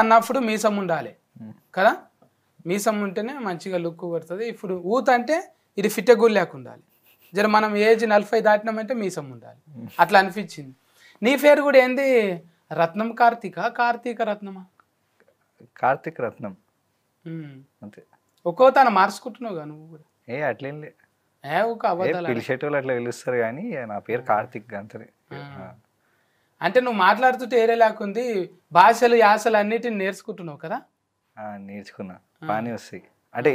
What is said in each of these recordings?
అన్నప్పుడు మీసం ఉండాలి కదా మీసం ఉంటేనే మంచిగా లుక్ పడుతుంది ఇప్పుడు ఊత అంటే ఇది ఫిట్టగుల్ లేకుండా జర మనం ఏజ్ నలభై దాటినామంటే మీసం ఉండాలి అట్లా అనిపించింది నీ పేరు కూడా ఏంది రత్నం కార్తీక కార్తీక రత్నమా కార్తీక రత్నం అంతే ఒక్కో తాను మార్చుకుంటున్నావు నువ్వు కూడా ఏ అట్లేం ఏ ఒక అబద్ధాలు పిలిచేటోళ్ళు అట్లా పిలుస్తారు కానీ నా పేరు కార్తీక్ అంతే అంటే నువ్వు మాట్లాడుతుంటే ఏరే లేకుంది భాషలు యాసలు అన్నిటిని నేర్చుకుంటున్నావు కదా నేర్చుకున్నా బాగానే వస్తాయి అంటే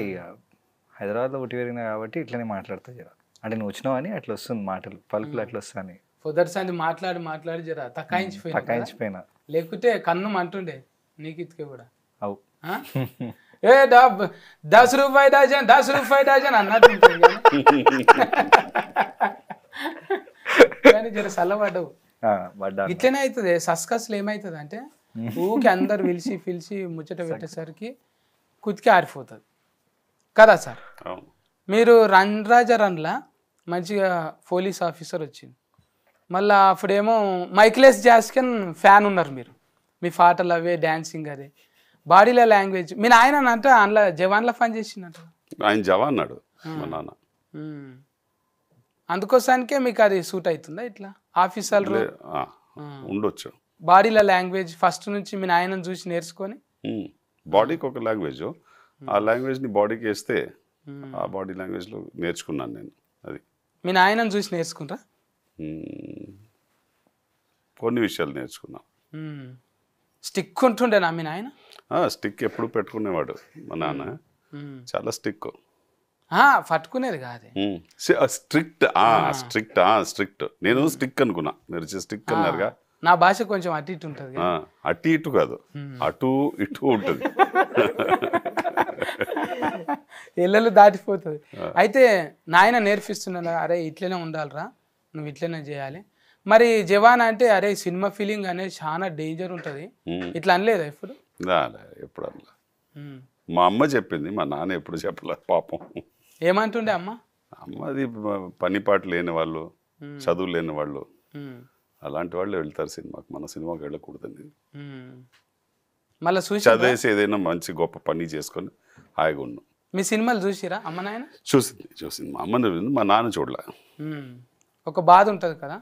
హైదరాబాద్లో ఒకటి పెరిగినా కాబట్టి ఇట్లనే మాట్లాడతా జరా అంటే నువ్వు వచ్చినావు అని అట్లా వస్తుంది మాటలు పలుకులు అట్లా వస్తాయని పొదర్సాంది మాట్లాడి మాట్లాడి జర తకాయించిపోయినా తకాయించిపోయినా లేకుంటే కన్ను అంటుండే నీకు ఇతికే కూడా అవు ఏ డబ్ దస్ రూపాయి డజన్ దస్ రూపాయి డజన్ అన్నట్టు కానీ జర సల్లబడ్డవు ఇట్లనే అవుతుంది సస్కస్లు ఏమైతుంది అంటే ఊకి అందరు పిలిచి పిలిచి ముచ్చట పెట్టేసరికి కుతికి ఆరిపోతుంది కదా సార్ మీరు రన్ రాజా రన్లా మంచిగా పోలీస్ ఆఫీసర్ వచ్చింది మళ్ళీ అప్పుడేమో మైక్లెస్ జాస్కిన్ ఫ్యాన్ ఉన్నారు మీరు మీ పాటలు అవే డాన్సింగ్ అదే బాడీలో లాంగ్వేజ్ మీ నాయన అంటే అందులో జవాన్లో పని చేసిందంట ఆయన జవాన్ నాడు అందుకోసానికే మీకు అది సూట్ అవుతుందా ఇట్లా ఆఫీసర్ ఉండొచ్చు బాడీల లాంగ్వేజ్ ఫస్ట్ నుంచి మీ నాయనని చూసి నేర్చుకొని బాడీకి ఒక లాంగ్వేజ్ ఆ లాంగ్వేజ్ని బాడీకి వేస్తే ఆ బాడీ లాంగ్వేజ్లో నేర్చుకున్నాను నేను అది మీ నాయనను చూసి నేర్చుకుంటా కొన్ని విషయాలు నేర్చుకున్నాం స్టిక్ ఉంటుండేనా మీ నాయన స్టిక్ ఎప్పుడు పెట్టుకునేవాడు మా నాన్న చాలా స్టిక్ పట్టుకునేది కాదు స్ట్రిక్ట్ స్ట్రిక్ట్ స్ట్రిక్ట్ నేను స్టిక్ అనుకున్నా మీరు స్టిక్ అన్నారుగా నా భాష కొంచెం అటు ఇటు ఉంటుంది అటు ఇటు కాదు అటు ఇటు ఉంటుంది ఎల్లలు దాటిపోతుంది అయితే నాయన నేర్పిస్తున్నాడు అరే ఇట్లనే ఉండాలిరా నువ్వు ఇట్లనే చేయాలి మరి జవాన్ అంటే అరే సినిమా ఫీలింగ్ అనేది చాలా డేంజర్ ఉంటుంది ఇట్లా అనలేదా ఇప్పుడు ఎప్పుడు అనలే మా అమ్మ చెప్పింది మా నాన్న ఎప్పుడు చెప్పలేదు పాపం ఏమంటుండే అమ్మ అమ్మ పని పనిపాటు లేని వాళ్ళు చదువు లేని వాళ్ళు అలాంటి వాళ్ళు వెళ్తారు సినిమాకి మన సినిమాకి వెళ్ళకూడదండి మళ్ళీ చూసి చదివేసి ఏదైనా మంచి గొప్ప పని చేసుకొని హాయిగా ఉన్నాం మీ సినిమాలు చూసిరా అమ్మ నాయన చూసింది చూసింది మా అమ్మ మా నాన్న చూడలే ఒక బాధ ఉంటుంది కదా